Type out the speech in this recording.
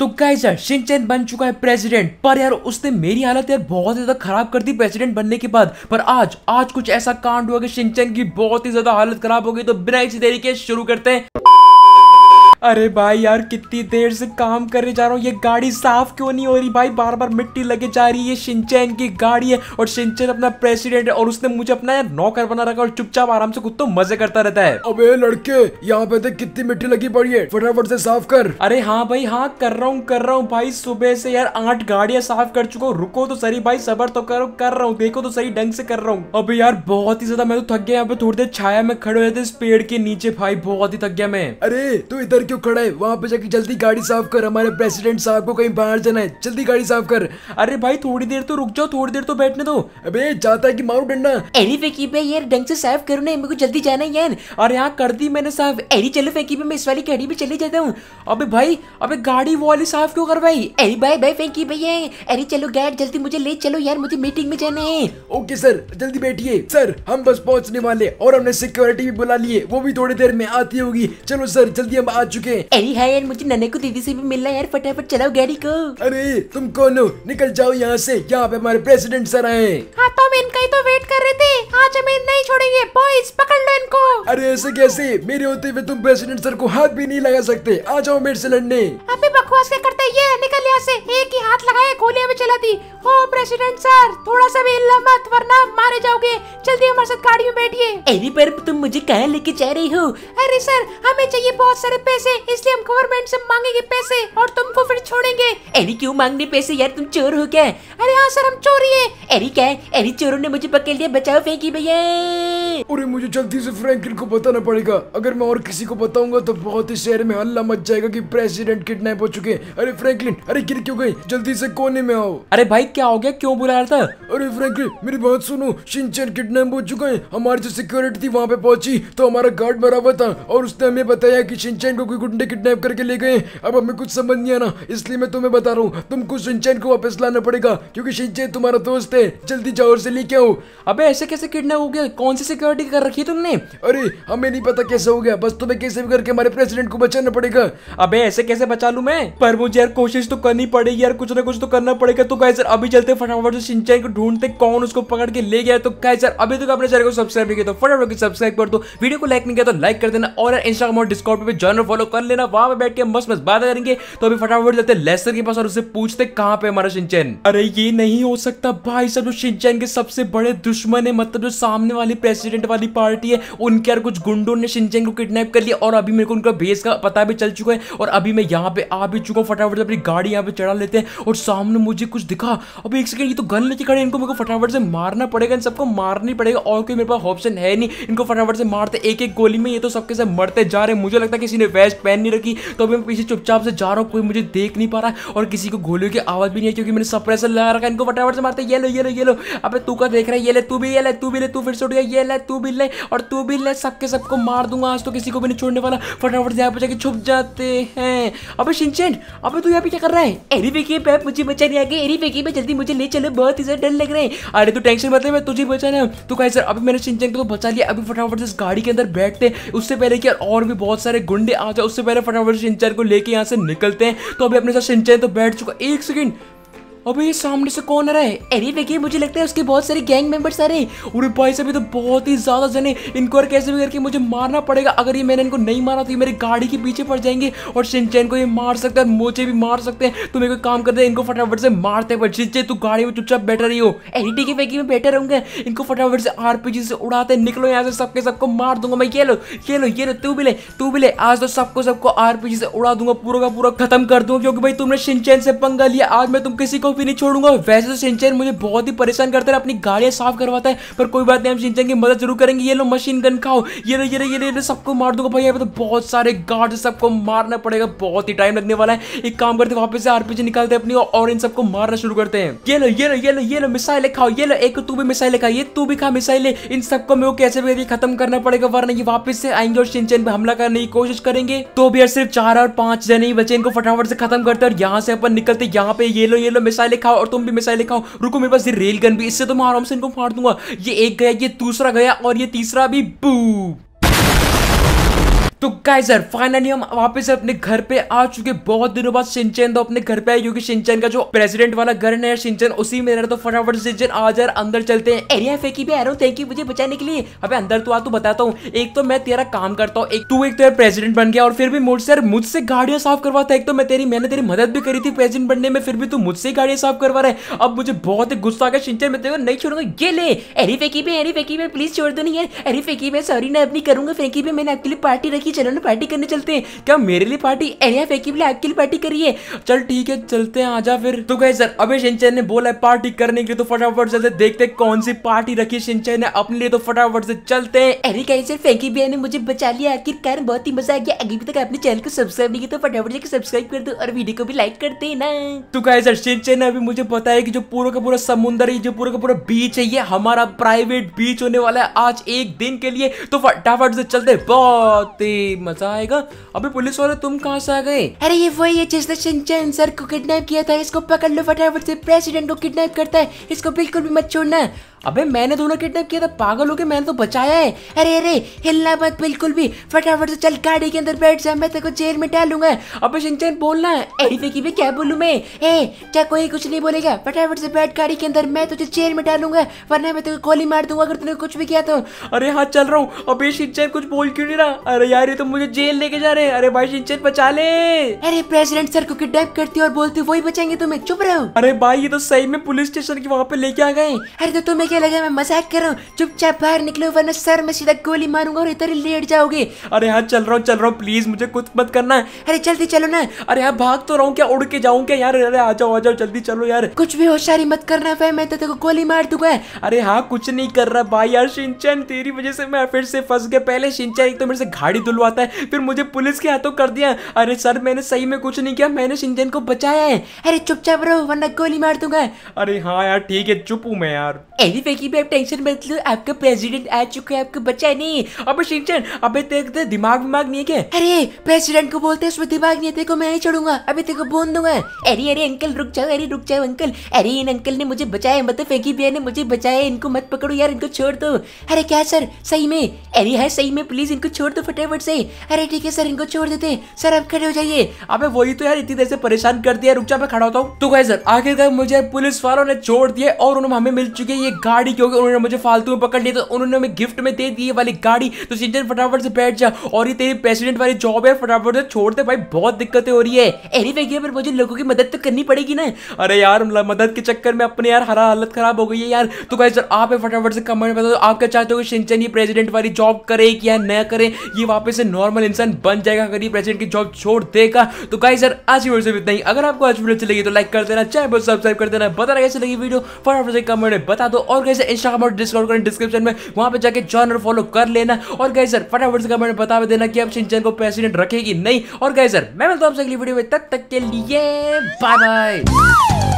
तो गाइस यार बन चुका है प्रेसिडेंट पर यार उसने मेरी हालत यार बहुत ज्यादा खराब कर दी प्रेसिडेंट बनने के बाद पर आज आज कुछ ऐसा कांड हुआ कि चैन की बहुत ही ज्यादा हालत खराब हो गई तो बिना इसी तरीके शुरू करते हैं अरे भाई यार कितनी देर से काम करने जा रहा हूँ ये गाड़ी साफ क्यों नहीं हो रही भाई बार बार मिट्टी लगे जा रही है सिंचैन की गाड़ी है और सिंचैन अपना प्रेसिडेंट है और उसने मुझे अपना यार नौकर बना रखा और चुपचाप आराम से कुत्तों तो मजे करता रहता है अबे लड़के यहाँ पे देख कितनी मिट्टी लगी पड़ी है फटाफट से साफ कर अरे हाँ भाई हाँ कर रहा हूँ कर रहा हूँ भाई सुबह से यार आठ गाड़ियां साफ कर चुका हूँ रुको तो सही भाई सबर तो करो कर रहा हूँ देखो तो सही ढंग से कर रहा हूँ अभी यार बहुत ही ज्यादा मैं तो थक गया यहाँ पे थोड़ी देर छाया में खड़े हो जाते इस पेड़ के नीचे भाई बहुत ही थक गया मैं अरे तू इधर क्यों खड़ा है वहां पे जाके जल्दी गाड़ी साफ कर हमारे प्रेसिडेंट साहब को कहीं बाहर जाना है जल्दी गाड़ी साफ कर अरे भाई थोड़ी देर तो रुक जाओ थोड़ी देर तो बैठने दो अबे जाता है कि मारू डंडा एरी फेंकी पे यार ढंग से साफ करो ना मेरे को जल्दी जाना है यार और यहाँ कर दी मैंने साफ एरी चलो फेंकी पे मैं इस वाली गाड़ी में चले जाता हूँ अबे भाई अबे गाड़ी वो वाली साफ क्यों कर भाई एरी भाई भाई फेंकी पे ये एरी चलो गैट जल्दी मुझे ले चलो यार मुझे मीटिंग में जाना है ओके सर जल्दी बैठिए सर हम बस पहुँचने वाले और हमने सिक्योरिटी भी बुला लिए वो भी थोड़ी देर में आती होगी चलो सर जल्दी हम आ चुके चुके अरे हाँ यार मुझे नन्हे को दीदी से भी मिलना यार फटाफट चलाओ गाड़ी को अरे तुम कौन हो निकल जाओ यहाँ से यहाँ पे हमारे प्रेसिडेंट सर आए हाँ तो हम इनका ही तो वेट कर रहे थे आज हम इन नहीं छोड़ेंगे बॉयज पकड़ लो इनको अरे ऐसे कैसे मेरे होते हुए तुम प्रेसिडेंट सर को हाथ भी नहीं लगा सकते आ जाओ मेरे से लड़ने अभी बकवास क्या करते ये निकल यहाँ से एक ही हाथ लगाया गोलियां भी चला दी ओ प्रेसिडेंट सर थोड़ा सा भी हिलना मत वरना मारे जाओगे जल्दी हमारे साथ गाड़ी में बैठिए एरी पर तुम मुझे कहा लेके जा रही हो अरे सर हमें चाहिए बहुत सारे पैसे इसलिए हम गवर्नमेंट से मांगेंगे पैसे और तुमको फिर छोड़ेंगे एरी क्यों मांगने पैसे यार तुम चोर हो क्या अरे हाँ सर हम चोरी है एरी क्या अरे चोरों ने मुझे पकड़ लिया बचाओ फेंकी भैया मुझे जल्दी से फ्रैंकलिन को बताना पड़ेगा अगर मैं और किसी को बताऊंगा तो बहुत ही शहर में हल्ला मच जाएगा कि प्रेसिडेंट किडनैप हो चुके अरे फ्रैंकलिन अरे गिर क्यों गई जल्दी से कोने में आओ अरे भाई क्या हो गया क्यों बुला रहा था अरे फ्रैंकलिन मेरी बात सुनो शिनचैन किडनैप हो चुका है हमारी जो सिक्योरिटी थी वहाँ पे पहुंची तो हमारा गार्ड मरा हुआ था और उसने हमें बताया की शिनचैन को कोई गुंडे किडनैप करके ले गए अब हमें कुछ समझ नहीं आना इसलिए मैं तुम्हें बता रहा हूँ तुमको शिनचैन को वापस लाना पड़ेगा क्यूँकी शिनचैन तुम्हारा दोस्त है जल्दी जाओ और से लेके आओ अबे ऐसे कैसे किडनैप हो गया कौन सी सिक्योरिटी कर रखी है तुमने अरे हमें नहीं पता कैसे हो गया बस तुम्हें कैसे भी करके हमारे प्रेसिडेंट को बचाना पड़ेगा अबे ऐसे कैसे बचा लू मैं पर मुझे यार कोशिश तो करनी पड़ेगी यार कुछ ना कुछ तो करना पड़ेगा तो कैसे अभी चलते फटाफट से सिंचाई को ढूंढते कौन उसको पकड़ के ले गया तो कैसे अभी तक अपने चैनल को सब्सक्राइब नहीं किया तो फटाफट सब्सक्राइब कर दो वीडियो को लाइक नहीं किया तो लाइक कर देना और इंस्टाग्राम और डिस्कॉर्ड पर जॉनर फॉलो कर लेना वहां पर बैठ के मस्त मस्त बात करेंगे तो अभी फटाफट जाते लेसर के पास और उससे पूछते कहाँ पे हमारा सिंचन अरे ये नहीं हो सकता भाई सब जो सिंचन के साथ सबसे बड़े दुश्मन है मतलब जो सामने वाली प्रेसिडेंट वाली पार्टी है उनके यार कुछ गुंडों ने शिनचैन को किडनैप कर लिया और अभी मेरे को उनका भेस का पता भी चल चुका है और अभी मैं यहाँ पे आ भी चुका हूँ फटाफट से अपनी गाड़ी यहाँ पे चढ़ा लेते हैं और सामने मुझे कुछ दिखा अभी एक सेकंड ये तो गन लेके खड़े इनको मेरे को फटाफट से मारना पड़ेगा इन सबको ही पड़ेगा और कोई मेरे पास ऑप्शन है नहीं इनको फटाफट से मारते एक एक गोली में ये तो सबके सब मरते जा रहे मुझे लगता है किसी ने वेस्ट पहन नहीं रखी तो अभी मैं पीछे चुपचाप से जा रहा हूँ कोई मुझे देख नहीं पा रहा और किसी को गोलियों की आवाज़ भी नहीं है क्योंकि मैंने सप्रेसर लगा रखा इनको फटाफट से मारते ये लो ये लो ये लो अब तू का देख रहा है ये ले तू भी ये ले तू भी ले तू फिर से उठ गया ये ले तू भी ले और तू भी ले सबके सबको मार दूंगा आज तो किसी को भी नहीं छोड़ने वाला फटाफट यहाँ पे जाके छुप जाते हैं अबे शिनचैन अबे तू यहाँ पे क्या कर रहा है एरी वेकी पे मुझे बचा नहीं आगे एरी वेकी पे जल्दी मुझे ले चले बहुत ही ज्यादा डर लग रहे हैं अरे तू टेंशन मतलब मैं तुझे बचा बचाना तू कहीं सर अभी मैंने शिनचैन को तो बचा लिया अभी फटाफट इस गाड़ी के अंदर बैठते हैं उससे पहले कि और भी बहुत सारे गुंडे आ जाए उससे पहले फटाफट शिनचैन को लेके यहाँ से निकलते हैं तो अभी अपने साथ शिनचैन तो बैठ चुका एक सेकंड अबे ये सामने से कौन आ रहा है अरे देखिए मुझे लगता है उसके बहुत सारे गैंग मेंबर्स आ रहे हैं और भाई से भी तो बहुत ही ज्यादा जने इनको और कैसे भी करके मुझे मारना पड़ेगा अगर ये मैंने इनको नहीं मारा तो ये मेरी गाड़ी के पीछे पड़ जाएंगे और सिंचैन को ये मार सकते हैं मोचे मुझे भी मार सकते हैं तो एक काम करते हैं इनको फटाफट से मारते हैं सिंचैन तू गाड़ी में चुपचाप बैठ रही हो अरे ठीक है वेगी में बैठे रहूंगे इनको फटाफट से आर से उड़ाते निकलो यहाँ से सबके सबको मार दूंगा मैं ये लो ये लो ये लो तू भी ले तू भी ले आज तो सबको सबको आर से उड़ा दूंगा पूरा का पूरा खत्म कर दूंगा क्योंकि भाई तुमने सिंचैन से पंगा लिया आज मैं तुम किसी को को भी नहीं छोड़ूंगा वैसे तो सिंचन मुझे बहुत ही परेशान करता है अपनी गाड़ियां साफ करवाता है पर कोई बात नहीं हम सिंचन की मदद जरूर करेंगे ये लो मशीन गन खाओ ये रे ये रे ये रे, रे सबको मार दूंगा भाई यहाँ तो बहुत सारे गार्ड सबको मारना पड़ेगा बहुत ही टाइम लगने वाला है एक काम करते वापस से आरपीजी निकालते अपनी और इन सबको मारना शुरू करते हैं ये लो ये लो ये लो ये लो मिसाइल खाओ ये लो एक तू भी मिसाइल खा ये तू भी खा मिसाइल इन सबको मेरे को कैसे भी खत्म करना पड़ेगा वरना ये वापस से आएंगे और सिंचन पे हमला करने की कोशिश करेंगे तो भी सिर्फ चार और पांच जने ही बचे इनको फटाफट से खत्म करते हैं और यहाँ से अपन निकलते यहाँ पे ये लो ये लो मिसाइल मिसाइल खाओ और तुम भी मिसाइल खाओ रुको मेरे पास ये रेल गन भी इससे तो मैं आराम से इनको फाड़ दूंगा ये एक गया ये दूसरा गया और ये तीसरा भी बू तो गाइस सर फाइनली हम वापस अपने घर पे आ चुके बहुत दिनों बाद सिंचन तो अपने घर पे आए क्योंकि सिंचन का जो प्रेसिडेंट वाला घर है सिंचन उसी में तो फटाफट सिंचन आ जा अंदर चलते हैं एरिया फेंकी भी आ रहा हूँ थैंक यू मुझे बचाने के लिए अबे अंदर तो आ तू बताता हूँ एक तो मैं तेरा काम करता हूँ एक तू एक तेरा तो प्रेसिडेंट बन गया और फिर भी मुझसे सर मुझसे गाड़ियाँ साफ करवाता था एक तो मैं तेरी मैंने तेरी मदद भी करी थी प्रेसिडेंट बनने में फिर भी तू मुझसे गाड़ियाँ साफ करवा रहा है अब मुझे बहुत ही गुस्सा आ गया सिंचन मैं तेरे नहीं छोड़ूंगा ये ले एरी फेंकी भी एरी फेंकी में प्लीज छोड़ दो नहीं है एरी फेंकी में सॉरी मैं अपनी करूंगा फेंकी भी मैंने आपके लिए पार्टी रखी की चलो ना पार्टी करने चलते हैं क्या मेरे लिए पार्टी एलिया फेंकी बोले आपके लिए पार्टी करिए चल ठीक है चलते हैं आजा फिर तो कहे सर अभी शिनचैन ने बोला है पार्टी करने के लिए तो फटाफट चलते देखते कौन सी पार्टी रखी शिनचैन ने अपने लिए तो फटाफट से चलते हैं अरे कहे सर फेंकी भैया ने मुझे बचा लिया आखिर कर बहुत ही मजा आ गया अभी तक अपने चैनल को सब्सक्राइब नहीं किया तो फटाफट से सब्सक्राइब कर दो और वीडियो को भी लाइक कर देना तो कहे सर शिनचैन ने अभी मुझे बताया कि जो पूरा का पूरा समुद्र है जो पूरा का पूरा बीच है ये हमारा प्राइवेट बीच होने वाला है आज एक दिन के लिए तो फटाफट से चलते बहुत ही मजा आएगा अभी पुलिस वाले तुम कहाँ से आ गए अरे ये वही है जिसने सिंचन सर को किडनैप किया था इसको पकड़ लो फटाफट से प्रेसिडेंट को किडनैप करता है इसको बिल्कुल भी मत छोड़ना अबे मैंने दोनों किडनैप किया था पागल हो के मैंने तो बचाया है अरे अरे हिलना मत बिल्कुल भी फटाफट से चल गाड़ी के अंदर बैठ जा मैं तेरे को जेल में डालूंगा अबे शिनचैन बोलना ऐसे की भी क्या बोलूं मैं ए क्या कोई कुछ नहीं बोलेगा फटाफट से बैठ गाड़ी के अंदर मैं तुझे जेल में डालूंगा वरना मैं तुझे गोली मार दूंगा अगर तूने कुछ भी किया तो अरे हाँ चल रहा हूँ अबे शिनचैन कुछ बोल क्यों नहीं रहा अरे यार ये तो मुझे जेल लेके जा रहे अरे भाई शिनचैन बचा ले अरे प्रेसिडेंट सर को किडनैप करती और बोलती वही बचाएंगे तुम्हें चुप रहो अरे भाई ये तो सही में पुलिस स्टेशन के वहाँ पे लेके आ गए अरे तो तुम्हें है लगा मैं मजाक कर रहा हूँ चुपचाप बाहर निकलो वरना सर मैं सीधा गोली मारूंगा और इधर ही लेट जाओगे अरे यहाँ चल रहा हूँ चल रहा हूँ प्लीज मुझे कुछ मत करना अरे जल्दी चलो ना अरे यहाँ भाग तो रहा हूँ क्या उड़ के जाऊँ क्या यार अरे आ जाओ आ जाओ जल्दी चलो यार कुछ भी होशियारी मत करना भाई मैं तो तेरे गोली मार दूंगा अरे हाँ कुछ नहीं कर रहा भाई यार सिंचन तेरी वजह से मैं फिर से फंस गया पहले सिंचन एक तो मेरे से घाड़ी धुलवाता है फिर मुझे पुलिस के हाथों कर दिया अरे सर मैंने सही में कुछ नहीं किया मैंने सिंचन को बचाया है अरे चुपचाप रहो वरना गोली मार दूंगा अरे हाँ यार ठीक है चुप हूँ मैं यार अरे फेंकी भाई आप टेंशन मत लो आपका प्रेसिडेंट आ चुका है आपका बच्चा नहीं अब शिंचन अबे देख दे दिमाग विमाग नहीं है क्या अरे प्रेसिडेंट को बोलते हैं उसमें दिमाग नहीं है देखो मैं ही चढ़ूंगा अभी तेरे को बोल दूंगा अरे अरे अंकल रुक जाओ अरे रुक जाओ अंकल अरे इन अंकल ने मुझे बचाया मतलब फेंकी भैया ने मुझे बचाया इनको मत पकड़ो यार इनको छोड़ दो अरे क्या सर सही में अरे है हाँ, सही में प्लीज इनको छोड़ दो फटाफट से अरे ठीक है सर इनको छोड़ देते सर आप खड़े हो जाइए अब वही तो यार इतनी देर से परेशान कर दिया रुक जा मैं खड़ा होता हूँ तो कह सर आखिरकार मुझे पुलिस वालों ने छोड़ दिया और उन्होंने हमें मिल चुकी है ये गाड़ी क्योंकि उन्होंने मुझे फालतू में पकड़ लिया तो उन्होंने हमें गिफ्ट में दे दी ये वाली गाड़ी तो सिंचन फटाफट से बैठ जा और ये तेरी प्रेसिडेंट वाली जॉब है फटाफट से छोड़ दे भाई बहुत दिक्कतें हो रही है एनी वे पर मुझे लोगों की मदद तो करनी पड़ेगी ना अरे यार मतलब मदद के चक्कर में अपने यार हरा हालत खराब हो गई है यार तो भाई सर आप फटाफट से कमेंट बता दो आप क्या चाहते हो कि सिंचन ये प्रेसिडेंट वाली जॉब करे कि यार न करे ये वापस से नॉर्मल इंसान बन जाएगा अगर ये प्रेसिडेंट की जॉब छोड़ देगा तो गाई सर आज की वीडियो से इतना ही अगर आपको आज वीडियो चलेगी तो लाइक कर देना चाहे सब्सक्राइब कर देना बता रहे कैसे लगी वीडियो फटाफट से कमेंट बता दो और और कैसे इंस्टाग्राम और डिस्काउंट करें डिस्क्रिप्शन में वहां पर जाकर जॉन और फॉलो कर लेना और सर फटाफट से कमेंट बता देना कि आप सिंचन को प्रेसिडेंट रखेगी नहीं और सर मैं मिलता हूँ आपसे अगली वीडियो में तब तक के लिए बाय बाय